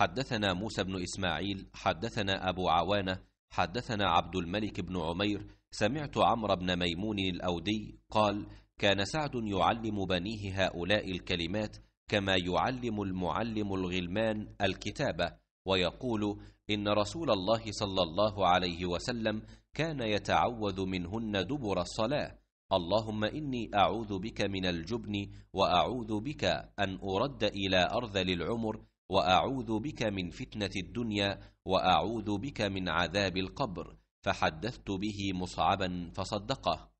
حدثنا موسى بن إسماعيل حدثنا أبو عوانة حدثنا عبد الملك بن عمير سمعت عمرو بن ميمون الأودي قال كان سعد يعلم بنيه هؤلاء الكلمات كما يعلم المعلم الغلمان الكتابة ويقول إن رسول الله صلى الله عليه وسلم كان يتعوذ منهن دبر الصلاة اللهم إني أعوذ بك من الجبن وأعوذ بك أن أرد إلى أرذل العمر واعوذ بك من فتنه الدنيا واعوذ بك من عذاب القبر فحدثت به مصعبا فصدقه